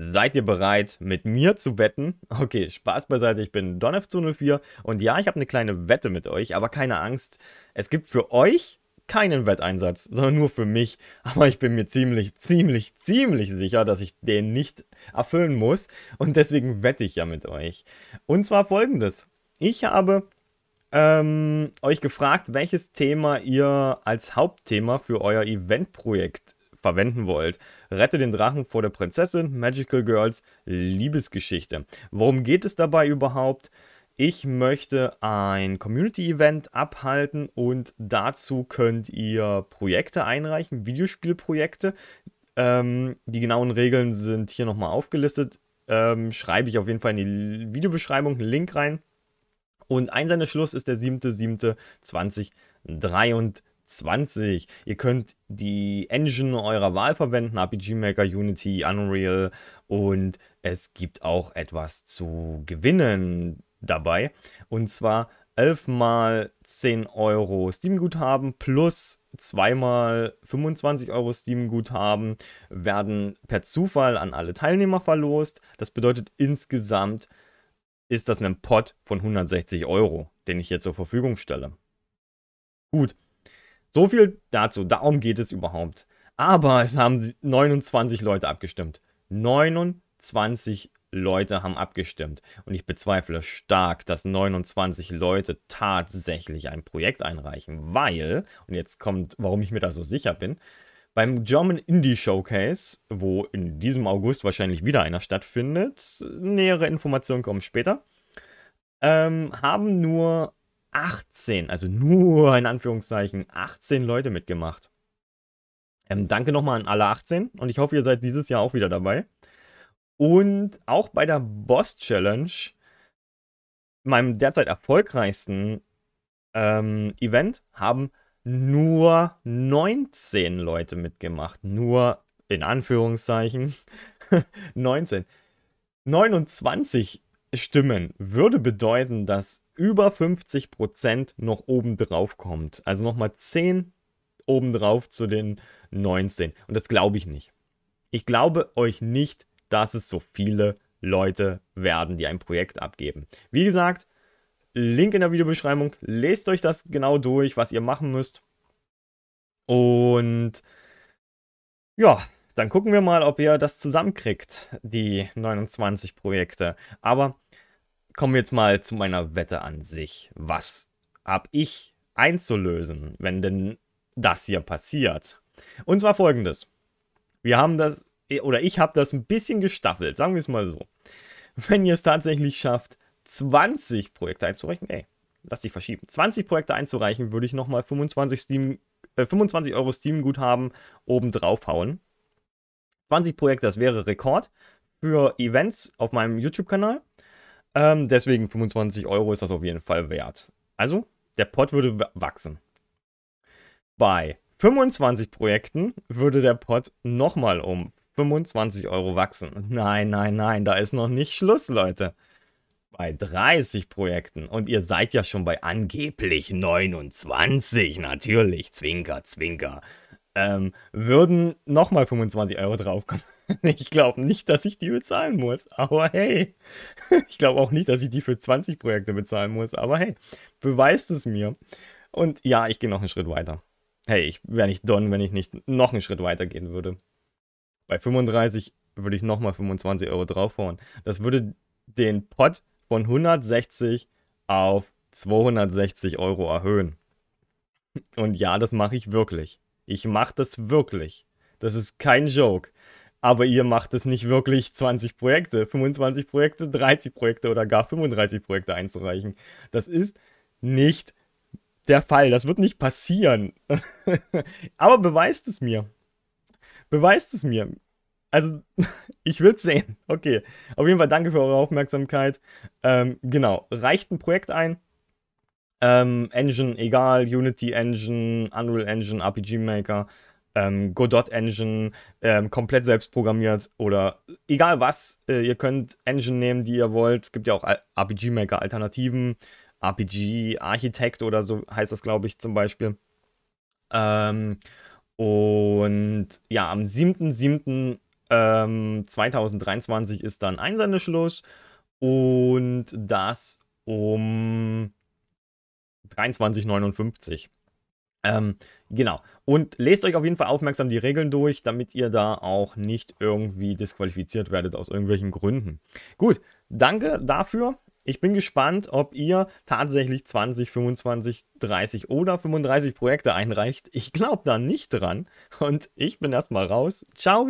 Seid ihr bereit, mit mir zu wetten? Okay, Spaß beiseite, ich bin DonF204 und ja, ich habe eine kleine Wette mit euch, aber keine Angst, es gibt für euch keinen Wetteinsatz, sondern nur für mich. Aber ich bin mir ziemlich, ziemlich, ziemlich sicher, dass ich den nicht erfüllen muss und deswegen wette ich ja mit euch. Und zwar folgendes. Ich habe ähm, euch gefragt, welches Thema ihr als Hauptthema für euer Eventprojekt verwenden wollt. Rette den Drachen vor der Prinzessin, Magical Girls, Liebesgeschichte. Worum geht es dabei überhaupt? Ich möchte ein Community-Event abhalten und dazu könnt ihr Projekte einreichen, Videospielprojekte. Ähm, die genauen Regeln sind hier nochmal aufgelistet. Ähm, schreibe ich auf jeden Fall in die Videobeschreibung einen Link rein. Und ein Sendeschluss ist der 7.7.2023. 20. Ihr könnt die Engine eurer Wahl verwenden, RPG Maker, Unity, Unreal und es gibt auch etwas zu gewinnen dabei. Und zwar 11 mal 10 Euro Steam-Guthaben plus 2 mal 25 Euro Steam-Guthaben werden per Zufall an alle Teilnehmer verlost. Das bedeutet insgesamt ist das ein Pot von 160 Euro, den ich hier zur Verfügung stelle. Gut, so viel dazu, darum geht es überhaupt. Aber es haben 29 Leute abgestimmt. 29 Leute haben abgestimmt. Und ich bezweifle stark, dass 29 Leute tatsächlich ein Projekt einreichen, weil, und jetzt kommt, warum ich mir da so sicher bin, beim German Indie Showcase, wo in diesem August wahrscheinlich wieder einer stattfindet, nähere Informationen kommen später, ähm, haben nur 18, also nur in Anführungszeichen, 18 Leute mitgemacht. Ähm, danke nochmal an alle 18 und ich hoffe, ihr seid dieses Jahr auch wieder dabei. Und auch bei der Boss Challenge, meinem derzeit erfolgreichsten ähm, Event, haben nur 19 Leute mitgemacht. Nur in Anführungszeichen 19. 29 Stimmen würde bedeuten, dass über 50 Prozent noch obendrauf kommt. Also nochmal 10 obendrauf zu den 19. Und das glaube ich nicht. Ich glaube euch nicht, dass es so viele Leute werden, die ein Projekt abgeben. Wie gesagt, Link in der Videobeschreibung. Lest euch das genau durch, was ihr machen müsst. Und ja, dann gucken wir mal, ob ihr das zusammenkriegt, die 29 Projekte. Aber kommen wir jetzt mal zu meiner Wette an sich. Was habe ich einzulösen, wenn denn das hier passiert? Und zwar folgendes. Wir haben das, oder ich habe das ein bisschen gestaffelt, sagen wir es mal so. Wenn ihr es tatsächlich schafft, 20 Projekte einzureichen, ey, lass dich verschieben. 20 Projekte einzureichen, würde ich nochmal 25, Steam, äh, 25 Euro Steam-Guthaben oben drauf hauen. 20 Projekte, das wäre Rekord für Events auf meinem YouTube-Kanal. Ähm, deswegen 25 Euro ist das auf jeden Fall wert. Also, der Pot würde wachsen. Bei 25 Projekten würde der Pot nochmal um 25 Euro wachsen. Nein, nein, nein, da ist noch nicht Schluss, Leute. Bei 30 Projekten und ihr seid ja schon bei angeblich 29, natürlich, Zwinker, Zwinker, ähm, würden nochmal 25 Euro draufkommen. Ich glaube nicht, dass ich die bezahlen muss, aber hey. Ich glaube auch nicht, dass ich die für 20 Projekte bezahlen muss, aber hey, beweist es mir. Und ja, ich gehe noch einen Schritt weiter. Hey, ich wäre nicht Don, wenn ich nicht noch einen Schritt weiter gehen würde. Bei 35 würde ich nochmal 25 Euro draufhauen. Das würde den Pot von 160 auf 260 Euro erhöhen. Und ja, das mache ich wirklich. Ich mache das wirklich. Das ist kein Joke aber ihr macht es nicht wirklich 20 Projekte, 25 Projekte, 30 Projekte oder gar 35 Projekte einzureichen. Das ist nicht der Fall. Das wird nicht passieren. aber beweist es mir. Beweist es mir. Also, ich will sehen. Okay. Auf jeden Fall danke für eure Aufmerksamkeit. Ähm, genau. Reicht ein Projekt ein. Ähm, Engine, egal. Unity Engine, Unreal Engine, RPG Maker ähm, Godot Engine, ähm, komplett selbst programmiert oder egal was. Äh, ihr könnt Engine nehmen, die ihr wollt. Es gibt ja auch RPG Maker Alternativen, RPG Architect oder so heißt das, glaube ich, zum Beispiel. Ähm, und ja, am 7.7. Ähm, 2023 ist dann Einsendeschluss und das um 23,59. Ähm, genau. Und lest euch auf jeden Fall aufmerksam die Regeln durch, damit ihr da auch nicht irgendwie disqualifiziert werdet aus irgendwelchen Gründen. Gut, danke dafür. Ich bin gespannt, ob ihr tatsächlich 20, 25, 30 oder 35 Projekte einreicht. Ich glaube da nicht dran. Und ich bin erstmal raus. Ciao!